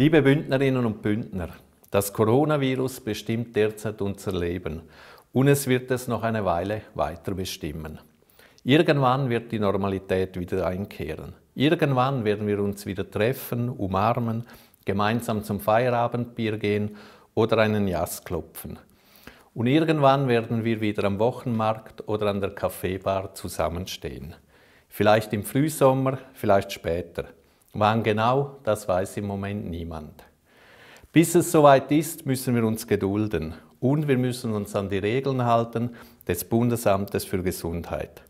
Liebe Bündnerinnen und Bündner, das Coronavirus bestimmt derzeit unser Leben und es wird es noch eine Weile weiter bestimmen. Irgendwann wird die Normalität wieder einkehren. Irgendwann werden wir uns wieder treffen, umarmen, gemeinsam zum Feierabendbier gehen oder einen Jas klopfen. Und irgendwann werden wir wieder am Wochenmarkt oder an der Kaffeebar zusammenstehen. Vielleicht im Frühsommer, vielleicht später – Wann genau, das weiß im Moment niemand. Bis es soweit ist, müssen wir uns gedulden und wir müssen uns an die Regeln halten des Bundesamtes für Gesundheit.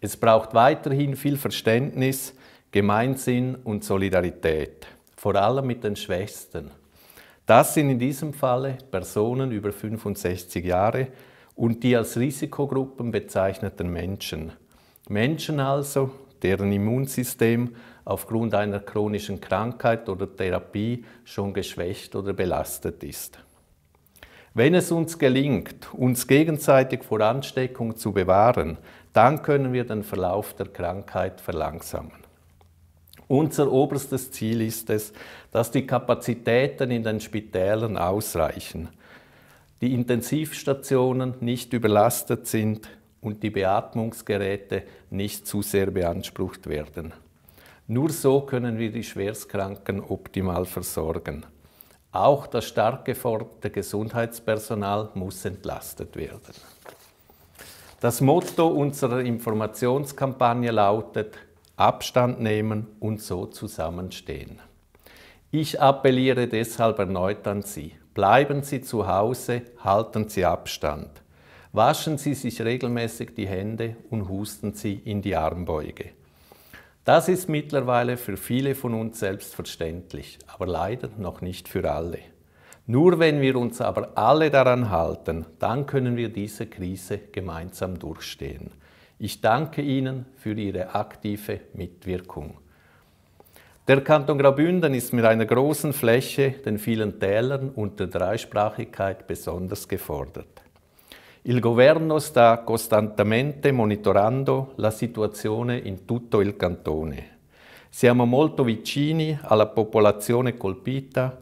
Es braucht weiterhin viel Verständnis, Gemeinsinn und Solidarität, vor allem mit den Schwächsten. Das sind in diesem Falle Personen über 65 Jahre und die als Risikogruppen bezeichneten Menschen. Menschen also, deren Immunsystem aufgrund einer chronischen Krankheit oder Therapie schon geschwächt oder belastet ist. Wenn es uns gelingt, uns gegenseitig vor Ansteckung zu bewahren, dann können wir den Verlauf der Krankheit verlangsamen. Unser oberstes Ziel ist es, dass die Kapazitäten in den Spitälern ausreichen, die Intensivstationen nicht überlastet sind und die Beatmungsgeräte nicht zu sehr beansprucht werden. Nur so können wir die Schwerstkranken optimal versorgen. Auch das stark geforderte Gesundheitspersonal muss entlastet werden. Das Motto unserer Informationskampagne lautet Abstand nehmen und so zusammenstehen. Ich appelliere deshalb erneut an Sie. Bleiben Sie zu Hause, halten Sie Abstand waschen Sie sich regelmäßig die Hände und husten Sie in die Armbeuge. Das ist mittlerweile für viele von uns selbstverständlich, aber leider noch nicht für alle. Nur wenn wir uns aber alle daran halten, dann können wir diese Krise gemeinsam durchstehen. Ich danke Ihnen für Ihre aktive Mitwirkung. Der Kanton Graubünden ist mit einer großen Fläche, den vielen Tälern und der Dreisprachigkeit besonders gefordert. Il governo sta costantemente monitorando la situazione in tutto il cantone. Siamo molto vicini alla popolazione colpita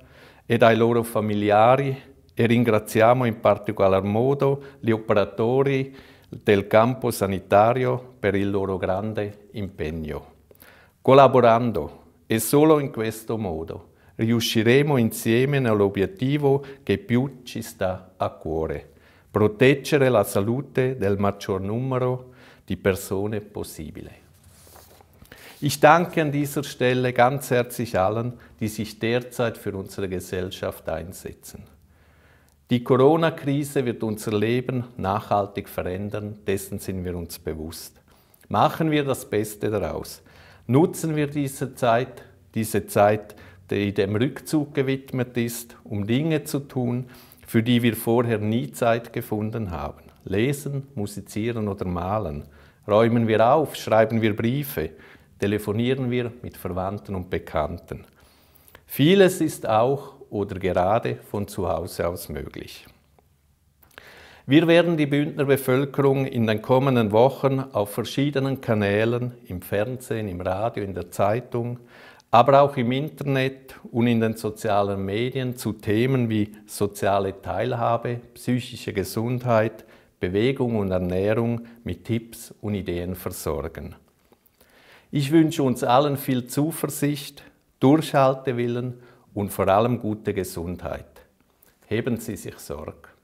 ed ai loro familiari e ringraziamo in particolar modo gli operatori del campo sanitario per il loro grande impegno. Collaborando e solo in questo modo riusciremo insieme nell'obiettivo che più ci sta a cuore. proteggere la salute del maggior numero di persone possibile. Ich danke an dieser Stelle ganz herzlich allen, die sich derzeit für unsere Gesellschaft einsetzen. Die Corona-Krise wird unser Leben nachhaltig verändern, dessen sind wir uns bewusst. Machen wir das Beste daraus. Nutzen wir diese Zeit, diese Zeit, die dem Rückzug gewidmet ist, um Dinge zu tun, für die wir vorher nie Zeit gefunden haben. Lesen, musizieren oder malen. Räumen wir auf, schreiben wir Briefe, telefonieren wir mit Verwandten und Bekannten. Vieles ist auch oder gerade von zu Hause aus möglich. Wir werden die Bündner Bevölkerung in den kommenden Wochen auf verschiedenen Kanälen, im Fernsehen, im Radio, in der Zeitung, aber auch im Internet und in den sozialen Medien zu Themen wie soziale Teilhabe, psychische Gesundheit, Bewegung und Ernährung mit Tipps und Ideen versorgen. Ich wünsche uns allen viel Zuversicht, Durchhaltewillen und vor allem gute Gesundheit. Heben Sie sich Sorge.